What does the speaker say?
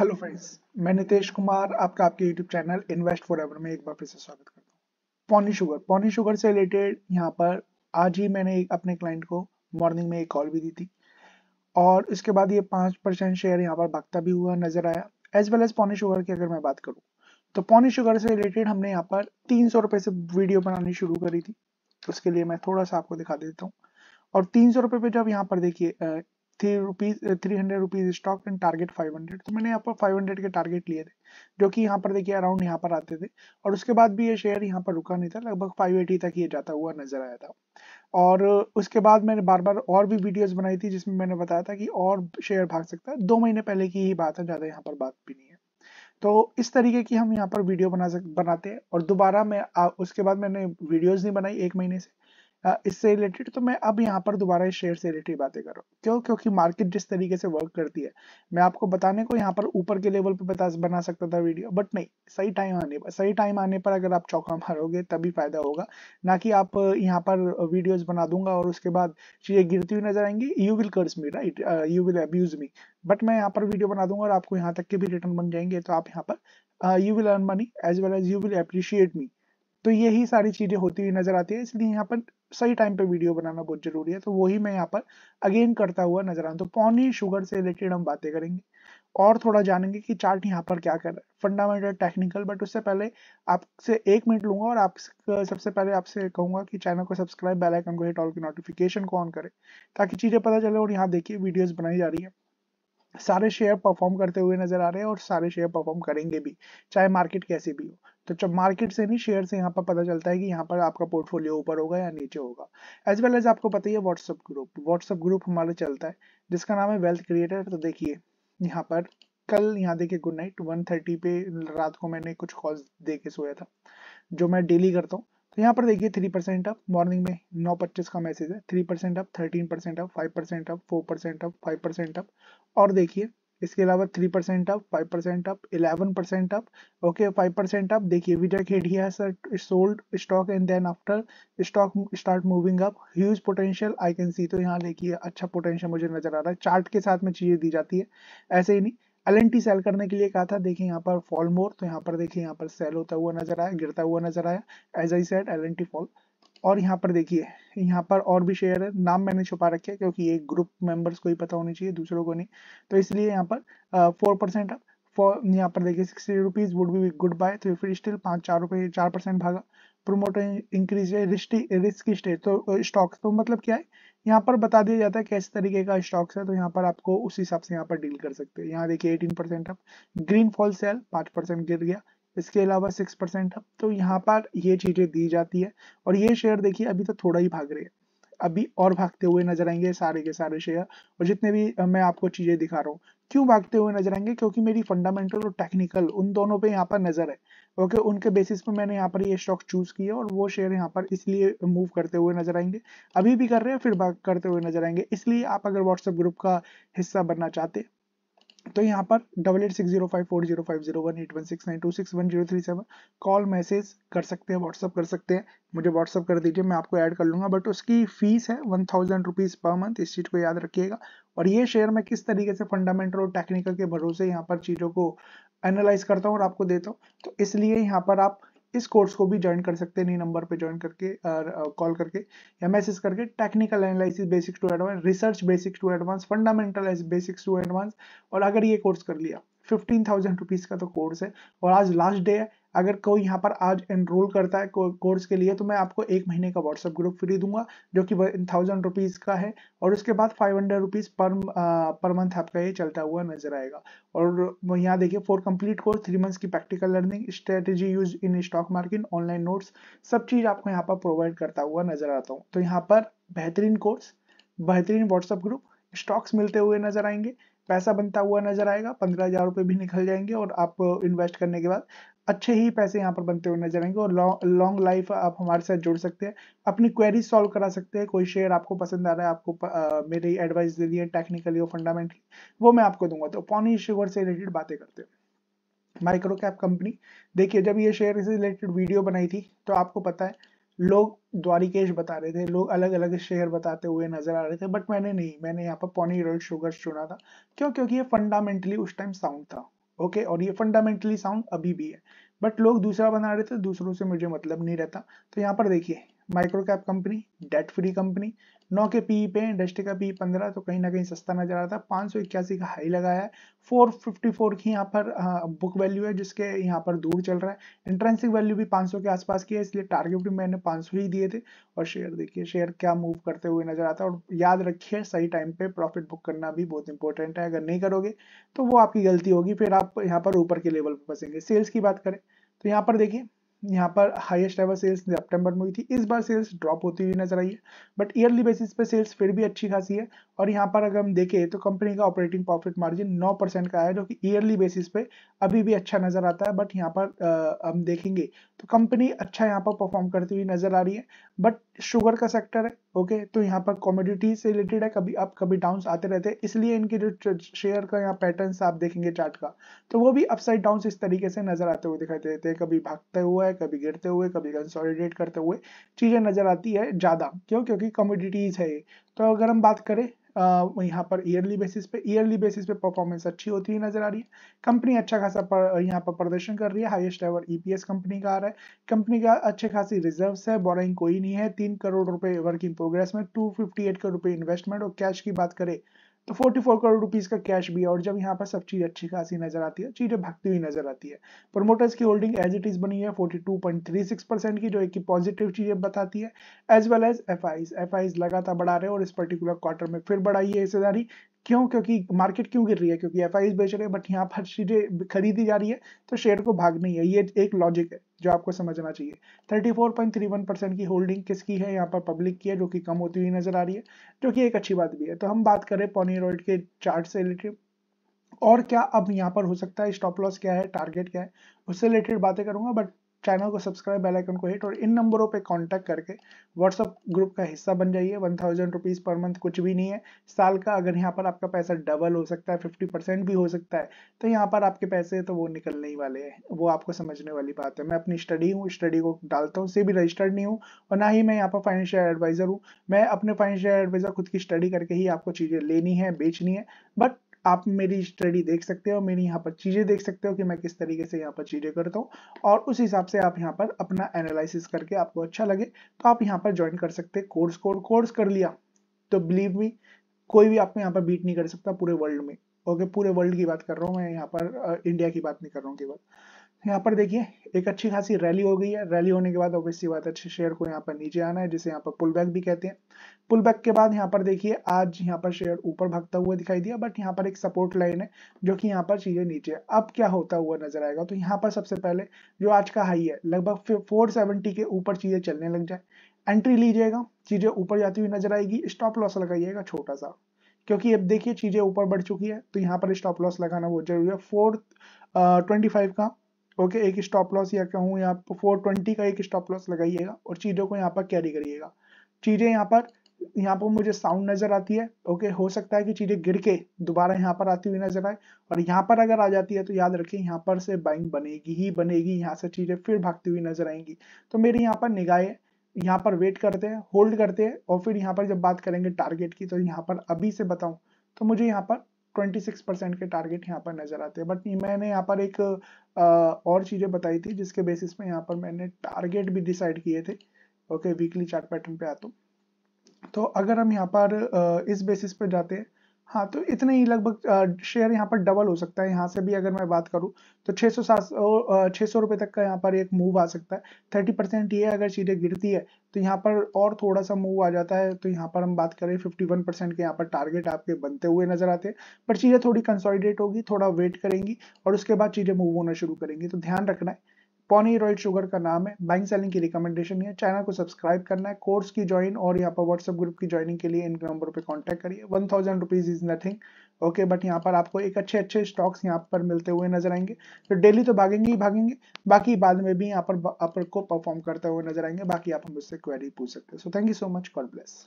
hello friends मैं नितेश कुमार आपका आपके YouTube channel invest for ever में एक बार फिर से स्वागत करता हूँ पॉनी शुगर पॉनी शुगर से रिलेटेड यहाँ पर आज ही मैंने एक अपने क्लाइंट को मॉर्निंग में एक कॉल भी दी थी और इसके बाद ये पाँच परसेंट शेयर यहाँ पर भागता भी हुआ नजर आया as well as Ponni sugar की अगर मैं बात करूँ तो पॉनी शुगर से रिलेटेड हमने यहाँ पर तीन सौ रुपये से वीडियो बनानी शुरू करी थी उसके लिए मैं थोड़ा सा आपको दिखा देता हूँ और तीन सौ रुपये पे जब यहाँ पर देखिए three rupees three hundred rupees stock and target five hundred तो मैंने यहाँ पर फाइव हंड्रेड के टारगेट लिए थे जो कि यहाँ पर देखिए अराउंड यहाँ पर आते थे और उसके बाद भी ये शेयर यहाँ पर रुका नहीं था लगभग फाइव एटी तक ये जाता हुआ नजर आया था और उसके बाद मैंने बार बार और भी वीडियोज बनाई थी जिसमें मैंने बताया था कि और शेयर भाग सकता है दो महीने पहले की ही बात है ज़्यादा यहाँ पर बात भी नहीं है तो इस तरीके की हम यहाँ पर वीडियो बना सक बनाते हैं और दोबारा मैं आ, उसके बाद मैंने वीडियोज नहीं बनाई एक महीने से इससे रिलेटेड तो मैं अब यहाँ पर दोबारा इस शेयर से रिलेटेड बातें कर रहा हूँ क्यों क्योंकि मार्केट जिस तरीके से वर्क करती है मैं आपको बताने को यहाँ पर ऊपर के लेवल पे बता बना सकता था वीडियो बट नहीं सही टाइम आने पर सही टाइम आने पर अगर आप चौका मारोगे तभी फायदा होगा ना कि आप यहाँ पर वीडियोज बना दूंगा और उसके बाद चीजें गिरती हुई नजर आएंगी you will curse me right you will abuse me but मैं यहाँ पर वीडियो बना दूंगा और आपको यहाँ तक के भी रिटर्न बन जाएंगे तो आप यहाँ पर you will earn money as well as you will appreciate me तो यही सारी चीजें होती हुई नजर आती है इसलिए यहाँ पर सही टाइम पे वीडियो बनाना बहुत जरूरी है तो वही मैं यहाँ पर अगेन करता हुआ नजर आऊँ तो पौनी शुगर से रिलेटेड हम बातें करेंगे और थोड़ा जानेंगे कि चार्ट यहाँ पर क्या कर रहा है फंडामेंटल टेक्निकल बट उससे पहले आपसे एक मिनट लूंगा और आप सबसे पहले आपसे कहूंगा कि चैनल को सब्सक्राइब बेल आइकन को हिट ऑल की नोटिफिकेशन को ऑन करें ताकि चीज़ें पता चले और यहाँ देखिए वीडियोस बनाई जा रही है सारे शेयर परफॉर्म करते हुए नजर आ रहे हैं और सारे शेयर परफॉर्म करेंगे भी चाहे मार्केट कैसे भी हो तो जब मार्केट से नहीं शेयर से यहाँ पर पता चलता है कि यहाँ पर आपका पोर्टफोलियो ऊपर होगा या नीचे होगा एज वेल एज आपको पता ही है व्हाट्सअप ग्रुप व्हाट्सअप ग्रुप हमारा चलता है जिसका नाम है वेल्थ क्रिएटर तो देखिए यहाँ पर कल यहाँ देखिए गुड नाइट वन थर्टी पे रात को मैंने कुछ कॉल दे के सोया था जो मैं डेली करता हूँ तो यहाँ पर देखिए थ्री परसेंट अप मॉर्निंग में नौ पच्चीस का मैसेज है three percent up thirteen percent up five percent up four percent up five percent up और देखिए इसके अलावा three percent up five percent up eleven percent up okay five percent up देखिए Vijay Kedia sold stock and then after stock start moving up huge potential I can see तो यहाँ देखिए अच्छा potential मुझे नजर आ रहा है चार्ट के साथ में चीजें दी जाती है ऐसे ही नहीं एल सेल करने के लिए कहा था देखिए यहाँ पर फॉल मोर तो यहाँ पर देखिए यहाँ पर सेल होता हुआ नजर आया गिरता हुआ नजर आया as I said all fall और यहाँ पर देखिए यहाँ पर और भी शेयर है नाम मैंने छुपा रखे क्योंकि ये ग्रुप मेंबर्स को ही पता होनी चाहिए दूसरों को नहीं तो इसलिए यहाँ पर फोर परसेंट फॉर यहाँ पर देखिए sixty rupees would be good buy तो फिर स्टिल पाँच चार रुपये चार परसेंट भागा प्रोमोटर इंक्रीज है रिस्क स्टेट तो स्टॉक्स तो मतलब क्या है यहाँ पर बता दिया जाता है कैसे तरीके का स्टॉक्स है तो यहाँ पर आपको उस हिसाब से यहाँ पर डील कर सकते हैं यहाँ देखिए 18 percent up green fall sell 5 percent गिर गया इसके अलावा सिक्स परसेंट है तो यहाँ पर ये चीजें दी जाती है और ये शेयर देखिए अभी तो थोड़ा ही भाग रहे हैं अभी और भागते हुए नजर आएंगे सारे के सारे शेयर और जितने भी मैं आपको चीजें दिखा रहा हूँ क्यों भागते हुए नजर आएंगे क्योंकि मेरी फंडामेंटल और टेक्निकल उन दोनों पे यहाँ पर नजर है ओके उनके बेसिस पे मैंने यहाँ पर ये स्टॉक चूज किया और वो शेयर यहाँ पर इसलिए मूव करते हुए नजर आएंगे अभी भी कर रहे हैं फिर करते हुए नजर आएंगे इसलिए आप अगर व्हाट्सएप ग्रुप का हिस्सा बनना चाहते तो यहाँ पर double eight six zero five four zero five zero one eight one six nine two six one zero three seven call message कर सकते हैं व्हाट्सअप कर सकते हैं मुझे व्हाट्सअप कर दीजिए मैं आपको ऐड कर लूँगा बट उसकी फीस है one thousand rupees per month इस चीज़ को याद रखिएगा और ये शेयर मैं किस तरीके से फंडामेंटल और टेक्निकल के भरोसे यहाँ पर चीज़ों को एनालाइज करता हूँ और आपको देता हूँ तो इसलिए यहाँ पर आप इस कोर्स को भी ज्वाइन कर सकते हैं नंबर पे ज्वाइन करके कॉल करके या मैसेज करके technical analysis basics to advance research basics to advance fundamental basics to advance और अगर ये कोर्स कर लिया फिफ्टीन थाउजेंड रुपीज का तो कोर्स है और आज लास्ट डे है अगर कोई यहाँ पर आज एनरोल करता है कोर्स के लिए तो मैं आपको एक महीने का व्हाट्सअप ग्रुप फ्री दूंगा जो कि थाउजेंड रुपीज़ का है और उसके बाद फाइव हंड्रेड रुपीज़ पर पर मंथ आपका ये चलता हुआ नजर आएगा और यहाँ देखिए for complete course three months की practical learning strategy use in stock market online notes सब चीज़ आपको यहाँ पर प्रोवाइड करता हुआ नजर आता हूँ तो यहाँ पर बेहतरीन कोर्स बेहतरीन व्हाट्सअप ग्रुप स्टॉक्स मिलते हुए नजर आएंगे पैसा बनता हुआ नजर आएगा पंद्रह हजार रुपये भी निकल जाएंगे और आप इन्वेस्ट करने के बाद अच्छे ही पैसे यहाँ पर बनते हुए नजर आएंगे और लॉन्ग लौ, लाइफ आप हमारे साथ जुड़ सकते हैं अपनी क्वेरी सॉल्व करा सकते हैं कोई शेयर आपको पसंद आ रहा है आपको आ, मेरी एडवाइस दे दी है टेक्निकली और फंडामेंटली वो मैं आपको दूंगा तो पॉनी शुगर से रिलेटेड बातें करते हैं माइक्रो कैप कंपनी देखिए जब ये शेयर से रिलेटेड वीडियो बनाई थी तो आपको पता है लोग द्वारिकेश बता रहे थे लोग अलग अलग शेयर बताते हुए नजर आ रहे थे बट मैंने नहीं मैंने यहाँ पर पॉनी रोल शुगर चुना था क्यों क्योंकि ये फंडामेंटली उस टाइम साउंड था ओके और ये फंडामेंटली साउंड अभी भी है बट लोग दूसरा बना रहे थे दूसरों से मुझे मतलब नहीं रहता तो यहाँ पर देखिए micro cap company debt free company नौ के पीई e पे इंडस्ट्री का पी e पंद्रह तो कहीं ना कहीं सस्ता नजर आता है पाँच सौ इक्यासी का हाई लगाया है फोर फिफ्टी फोर की यहाँ पर बुक वैल्यू है जिसके यहाँ पर दूर चल रहा है इंट्रेंसिक वैल्यू भी पाँच सौ के आसपास की है इसलिए टारगेट भी मैंने पाँच सौ ही दिए थे और शेयर देखिए शेयर क्या मूव करते हुए नजर आता है और याद रखिए सही टाइम पे प्रॉफिट बुक करना भी बहुत इंपॉर्टेंट है अगर नहीं करोगे तो वो आपकी गलती होगी फिर आप यहाँ पर ऊपर के लेवल पर फंसेंगे सेल्स की बात करें तो यहाँ पर देखिए यहाँ पर हाईएस्ट एवर सेल्स सितंबर में हुई थी इस बार सेल्स ड्रॉप होती हुई नजर आई है बट ईयरली बेसिस पे सेल्स फिर भी अच्छी खासी है और यहाँ पर अगर हम देखें तो कंपनी का ऑपरेटिंग प्रॉफिट मार्जिन 9 परसेंट का है जो कि ईयरली बेसिस पे अभी भी अच्छा नजर आता है बट यहाँ पर आ, हम देखेंगे तो कंपनी अच्छा यहाँ पर परफॉर्म करती हुई नजर आ रही है बट शुगर का सेक्टर है ओके तो यहाँ पर कॉमोडिटी से रिलेटेड है कभी अप कभी डाउन आते रहते हैं इसलिए इनके जो शेयर का यहाँ पैटर्न आप देखेंगे चार्ट का तो वो भी अपसाइड डाउन इस तरीके से नजर आते हुए दिखाई देते हैं कभी भागते हुए है कभी गिरते हुए कभी कंसोलिडेट करते हुए चीज़ें नज़र आती है ज़्यादा क्यों क्योंकि कमोडिटीज़ है तो अगर हम बात करें Uh, यहाँ पर ईयरली बेसिस पे ईयरली बेसिस पे परफॉर्मेंस अच्छी होती हुई नजर आ रही है कंपनी अच्छा खासा पर, यहाँ पर प्रदर्शन कर रही है हाईएस्ट एवर ईपीएस कंपनी का आ रहा है कंपनी का अच्छे खासी रिजर्व्स है बोरिंग कोई नहीं है तीन करोड़ रुपए वर्किंग प्रोग्रेस में टू फिफ्टी एट करोड़ रुपए इन्वेस्टमेंट और कैश की बात करें तो 44 करोड़ रुपीज का कैश भी है और जब यहाँ पर सब चीज अच्छी खासी नजर आती है चीजें भागती हुई नजर आती है प्रमोटर्स की होल्डिंग एज इट इज बनी है 42.36 परसेंट की जो एक पॉजिटिव चीजें बताती है as well as FIIs लगातार बढ़ा रहे हैं और इस पर्टिकुलर क्वार्टर में फिर बढ़ाई है हिस्सेदारी क्यों क्योंकि मार्केट क्यों गिर रही है क्योंकि एफ बेच रहे हैं बट यहाँ पर चीजें खरीदी जा रही है तो शेयर को भाग नहीं है ये एक लॉजिक है जो आपको समझना चाहिए 34.31 परसेंट की होल्डिंग किसकी है यहाँ पर पब्लिक की है जो कि कम होती हुई नजर आ रही है जो कि एक अच्छी बात भी है तो हम बात करें पोनी ऑयल के चार्ट से रिलेटेड और क्या अब यहाँ पर हो सकता है स्टॉप लॉस क्या है टारगेट क्या है उससे रिलेटेड बातें करूंगा बट चैनल को सब्सक्राइब बेल आइकन को हिट और इन नंबरों पे कांटेक्ट करके व्हाट्सअप ग्रुप का हिस्सा बन जाइए one thousand rupees per month कुछ भी नहीं है साल का अगर यहाँ पर आपका पैसा डबल हो सकता है फिफ्टी परसेंट भी हो सकता है तो यहाँ पर आपके पैसे तो वो निकलने ही वाले हैं वो आपको समझने वाली बात है मैं अपनी स्टडी हूँ स्टडी को डालता हूँ से भी रजिस्टर्ड नहीं हूँ और ना ही मैं यहाँ पर फाइनेंशियल एडवाइज़र हूँ मैं अपने फाइनेंशियल एडवाइज़र खुद की स्टडी करके ही आपको चीज़ें लेनी है बेचनी है बट आप मेरी स्टडी देख सकते हो मेरी यहाँ पर चीज़ें देख सकते हो कि मैं किस तरीके से यहाँ पर चीज़ें करता हूँ और उस हिसाब से आप यहाँ पर अपना एनालिसिस करके आपको अच्छा लगे तो आप यहाँ पर ज्वाइन कर सकते कोर्स कोर कोर्स कर लिया तो बिलीव मी कोई भी आपको यहाँ पर बीट नहीं कर सकता पूरे वर्ल्ड में ओके पूरे वर्ल्ड की बात कर रहा हूँ मैं यहाँ पर इंडिया की बात नहीं कर रहा हूँ यहाँ पर देखिए एक अच्छी खासी रैली हो गई है रैली होने के बाद ऑब्वियसली बात अच्छे शेयर को यहाँ पर नीचे आना है जिसे यहाँ पर पुल बैक भी कहते हैं पुल बैक के बाद यहाँ पर देखिए आज यहाँ पर शेयर ऊपर भागता हुआ दिखाई दिया बट यहाँ पर एक सपोर्ट लाइन है जो कि यहाँ पर चीजें नीचे अब क्या होता हुआ नजर आएगा तो यहाँ पर सबसे पहले जो आज का हाई है लगभग फोर के ऊपर चीजें चलने लग जाए एंट्री लीजिएगा चीजें ऊपर जाती हुई नजर आएगी स्टॉप लॉस लगाइएगा छोटा सा क्योंकि अब देखिए चीजें ऊपर बढ़ चुकी है तो यहाँ पर स्टॉप लॉस लगाना बहुत जरूरी है फोर्थ ट्वेंटी फाइव का ओके एक स्टॉप लॉस या कहूँ यहाँ पर फोर ट्वेंटी का एक स्टॉप लॉस लगाइएगा और चीज़ों को यहाँ पर कैरी करिएगा चीज़ें यहाँ पर यहाँ पर मुझे साउंड नज़र आती है ओके हो सकता है कि चीज़ें गिर के दोबारा यहाँ पर आती हुई नज़र आए और यहाँ पर अगर आ जाती है तो याद रखिए यहाँ पर से बाइंग बनेगी ही बनेगी यहाँ से चीज़ें फिर भागती हुई नज़र आएंगी तो मेरी यहाँ पर निगाहें यहाँ पर वेट करते हैं होल्ड करते हैं और फिर यहाँ पर जब बात करेंगे टारगेट की तो यहाँ पर अभी से बताऊँ तो मुझे यहाँ पर 26 परसेंट के टारगेट यहाँ पर नजर आते हैं बट मैंने यहाँ पर एक और चीजें बताई थी जिसके बेसिस पे यहाँ पर मैंने टारगेट भी डिसाइड किए थे ओके वीकली चार्ट पैटर्न पे आता तो अगर हम यहाँ पर इस बेसिस पे जाते हैं हाँ तो इतने ही लगभग शेयर यहाँ पर डबल हो सकता है यहाँ से भी अगर मैं बात करूँ तो छः सौ सात छः सौ रुपये तक का यहाँ पर एक मूव आ सकता है थर्टी परसेंट ये अगर चीज़ें गिरती है तो यहाँ पर और थोड़ा सा मूव आ जाता है तो यहाँ पर हम बात करें फिफ्टी वन परसेंट के यहाँ पर टारगेट आपके बनते हुए नजर आते हैं पर चीज़ें थोड़ी कंसॉलिडेट होगी थोड़ा वेट करेंगी और उसके बाद चीज़ें मूव होना शुरू करेंगी तो ध्यान रखना है पॉनीरॉइड शुगर का नाम है बाइंग सेलिंग की रिकमेंडेशन है चैनल को सब्सक्राइब करना है कोर्स की ज्वाइन और यहाँ पर व्हाट्सएप ग्रुप की ज्वाइनिंग के लिए इन नंबर पर कॉन्टैक्ट करिए one thousand rupees is nothing okay but यहाँ पर आपको एक अच्छे अच्छे स्टॉक्स यहाँ पर मिलते हुए नजर आएंगे तो डेली तो भागेंगे ही भागेंगे बाकी बाद में भी यहाँ पर आपको परफॉर्म करते हुए नजर आएंगे बाकी आप मुझसे क्वेरी पूछ सकते हैं so thank you so much God bless